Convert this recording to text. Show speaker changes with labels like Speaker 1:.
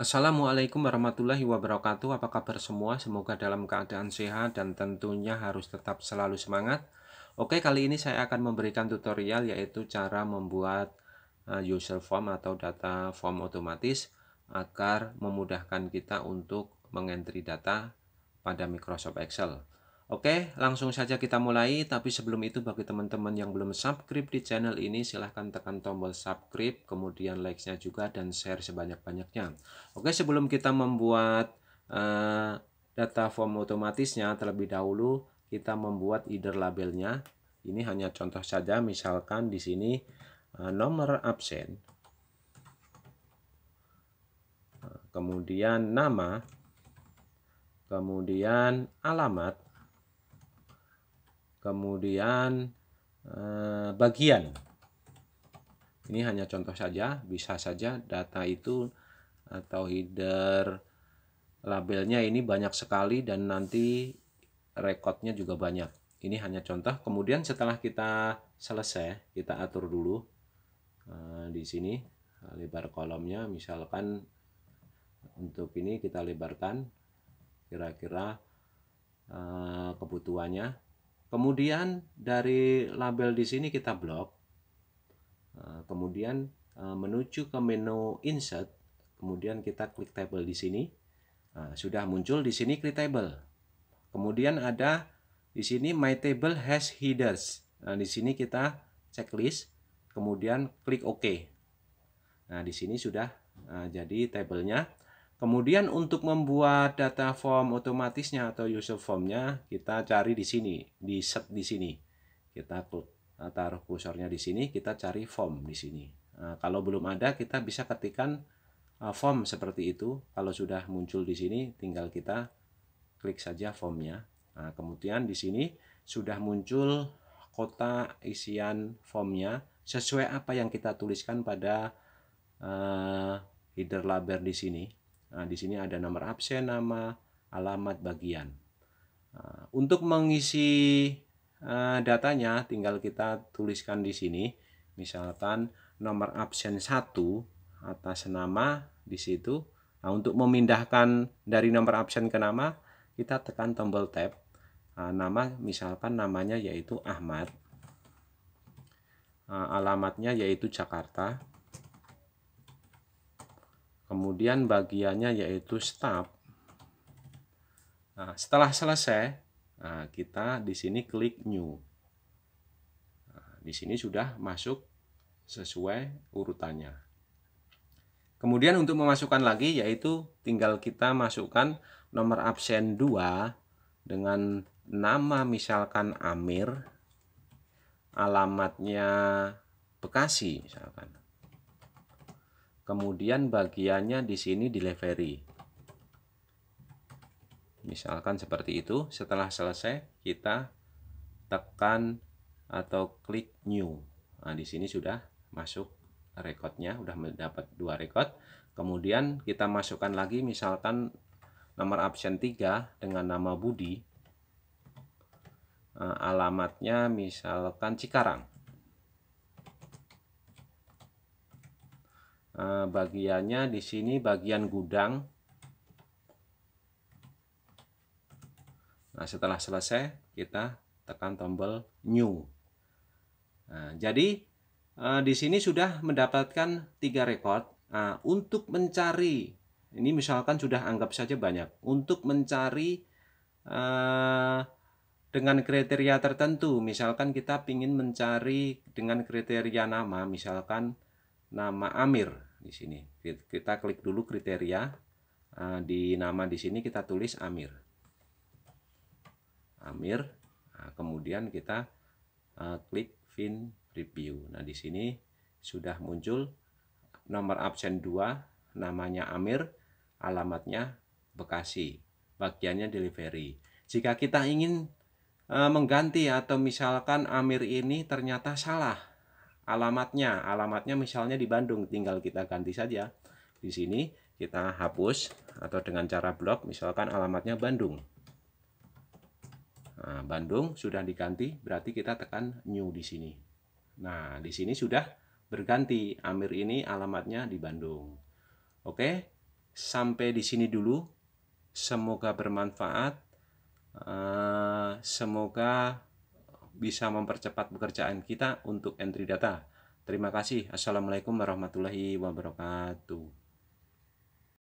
Speaker 1: Assalamualaikum warahmatullahi wabarakatuh. Apa kabar semua? Semoga dalam keadaan sehat dan tentunya harus tetap selalu semangat. Oke, kali ini saya akan memberikan tutorial yaitu cara membuat eh, user form atau data form otomatis agar memudahkan kita untuk mengentri data pada Microsoft Excel. Oke, langsung saja kita mulai. Tapi sebelum itu bagi teman-teman yang belum subscribe di channel ini, silahkan tekan tombol subscribe, kemudian like-nya juga dan share sebanyak-banyaknya. Oke, sebelum kita membuat uh, data form otomatisnya, terlebih dahulu kita membuat header labelnya. Ini hanya contoh saja, misalkan di sini uh, nomor absen, kemudian nama, kemudian alamat, kemudian eh, bagian. Ini hanya contoh saja, bisa saja data itu atau header labelnya ini banyak sekali dan nanti recordnya juga banyak. Ini hanya contoh. Kemudian setelah kita selesai, kita atur dulu eh, di sini eh, lebar kolomnya. Misalkan untuk ini kita lebarkan kira-kira eh, kebutuhannya Kemudian dari label di sini kita blok. Eh, kemudian eh, menuju ke menu insert, kemudian kita klik table di sini. Nah, sudah muncul di sini klik table. Kemudian ada di sini my table has headers. Nah, di sini kita checklist, kemudian klik OK. Nah, di sini sudah jadi jadi tabelnya. Kemudian untuk membuat data form otomatisnya atau user formnya kita cari di sini, di set di sini. Kita nah, taruh kursornya di sini, kita cari form di sini. Nah, kalau belum ada kita bisa ketikkan eh, form seperti itu. Kalau sudah muncul di sini tinggal kita klik saja formnya. Nah, kemudian di sini sudah muncul kota isian formnya sesuai apa yang kita tuliskan pada uh, header label di sini. Nah, di sini ada nomor absen, nama, alamat bagian. Nah, untuk mengisi uh, datanya tinggal kita tuliskan di sini. Misalkan nomor absen 1 atas nama di situ. Nah, untuk memindahkan dari nomor absen ke nama, kita tekan tombol tab. Nah, nama misalkan namanya yaitu Ahmad. Eh, alamatnya yaitu Jakarta kemudian bagiannya yaitu stop. Nah, setelah selesai, nah, kita di sini klik new. Nah, di sini sudah masuk sesuai urutannya. Kemudian untuk memasukkan lagi yaitu tinggal kita masukkan nomor absen 2 dengan nama misalkan Amir, alamatnya Bekasi misalkan kemudian bagiannya di sini delivery misalkan seperti itu setelah selesai kita tekan atau klik new nah di sini sudah masuk rekodnya sudah mendapat dua rekod kemudian kita masukkan lagi misalkan nomor absen 3 dengan nama Budi eh, alamatnya misalkan Cikarang Eh, bagiannya di sini bagian gudang. Nah, setelah selesai kita tekan tombol new. Nah, jadi eh, di sini sudah mendapatkan tiga record. Nah, untuk mencari ini misalkan sudah anggap saja banyak untuk mencari eh, dengan kriteria tertentu misalkan kita ingin mencari dengan kriteria nama misalkan nama Amir di sini. Kita klik dulu kriteria eh, di nama di sini kita tulis Amir. Amir. Nah, kemudian kita eh, klik Fin Review. Nah, di sini sudah muncul nomor absen 2, namanya Amir, alamatnya Bekasi, bagiannya delivery. Jika kita ingin mengganti atau misalkan Amir ini ternyata salah alamatnya. Alamatnya misalnya di Bandung, tinggal kita ganti saja. Di sini kita hapus atau dengan cara blok misalkan alamatnya Bandung. Nah, Bandung sudah diganti, berarti kita tekan new di sini. Nah, di sini sudah berganti. Amir ini alamatnya di Bandung. Oke, sampai di sini dulu. Semoga bermanfaat. Eh, semoga bisa mempercepat pekerjaan kita untuk entry data. Terima kasih. Assalamualaikum warahmatullahi wabarakatuh.